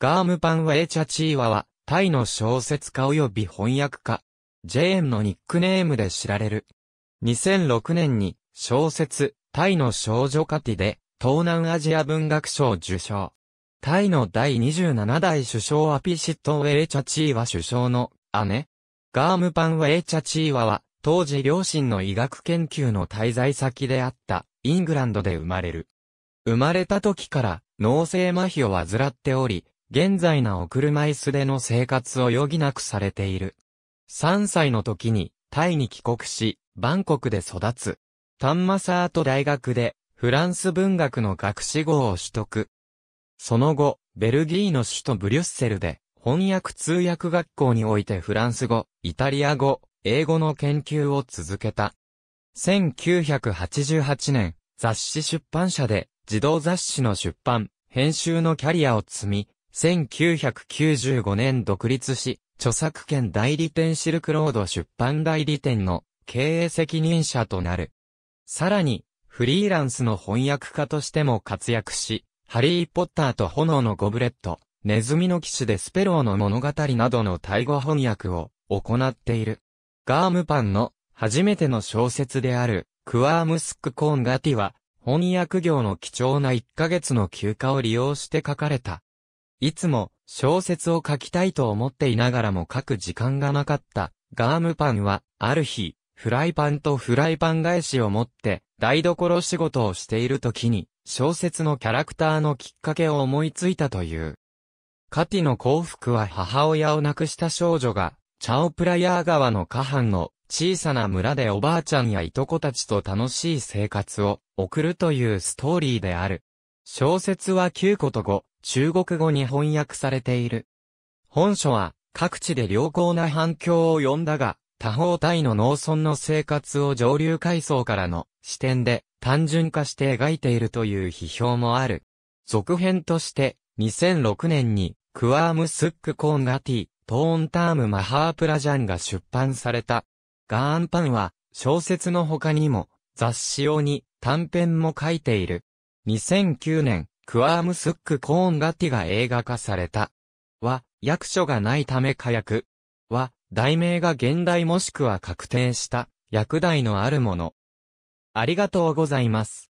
ガームパンワエチャチーワは、タイの小説家及び翻訳家、ジェーンのニックネームで知られる。2006年に、小説、タイの少女カティで、東南アジア文学賞受賞。タイの第27代首相アピシット・ウェレチャチーワ首相の姉、ガームパン・ウェチャチーワは、当時両親の医学研究の滞在先であった、イングランドで生まれる。生まれた時から、脳性麻痺を患っており、現在なお車椅子での生活を余儀なくされている。3歳の時に、タイに帰国し、バンコクで育つ。タンマサート大学で、フランス文学の学士号を取得。その後、ベルギーの首都ブリュッセルで、翻訳通訳学校においてフランス語、イタリア語、英語の研究を続けた。1988年、雑誌出版社で、児童雑誌の出版、編集のキャリアを積み、1995年独立し、著作権代理店シルクロード出版代理店の経営責任者となる。さらに、フリーランスの翻訳家としても活躍し、ハリー・ポッターと炎のゴブレット、ネズミの騎士でスペローの物語などのタイ語翻訳を行っている。ガームパンの初めての小説であるクワームスク・コーン・ガティは翻訳業の貴重な1ヶ月の休暇を利用して書かれたいつも小説を書きたいと思っていながらも書く時間がなかったガームパンはある日、フライパンとフライパン返しを持って台所仕事をしている時に小説のキャラクターのきっかけを思いついたという。カティの幸福は母親を亡くした少女がチャオプラヤー川の下半の小さな村でおばあちゃんやいとこたちと楽しい生活を送るというストーリーである。小説は9個と5、中国語に翻訳されている。本書は各地で良好な反響を呼んだが、多方体の農村の生活を上流階層からの視点で単純化して描いているという批評もある。続編として、2006年に、クワームスックコーンガティ、トーンタームマハープラジャンが出版された。ガーンパンは、小説の他にも、雑誌用に短編も書いている。2009年、クワームスック・コーン・ガティが映画化された。は、役所がないため火薬。は、題名が現代もしくは確定した、薬代のあるもの。ありがとうございます。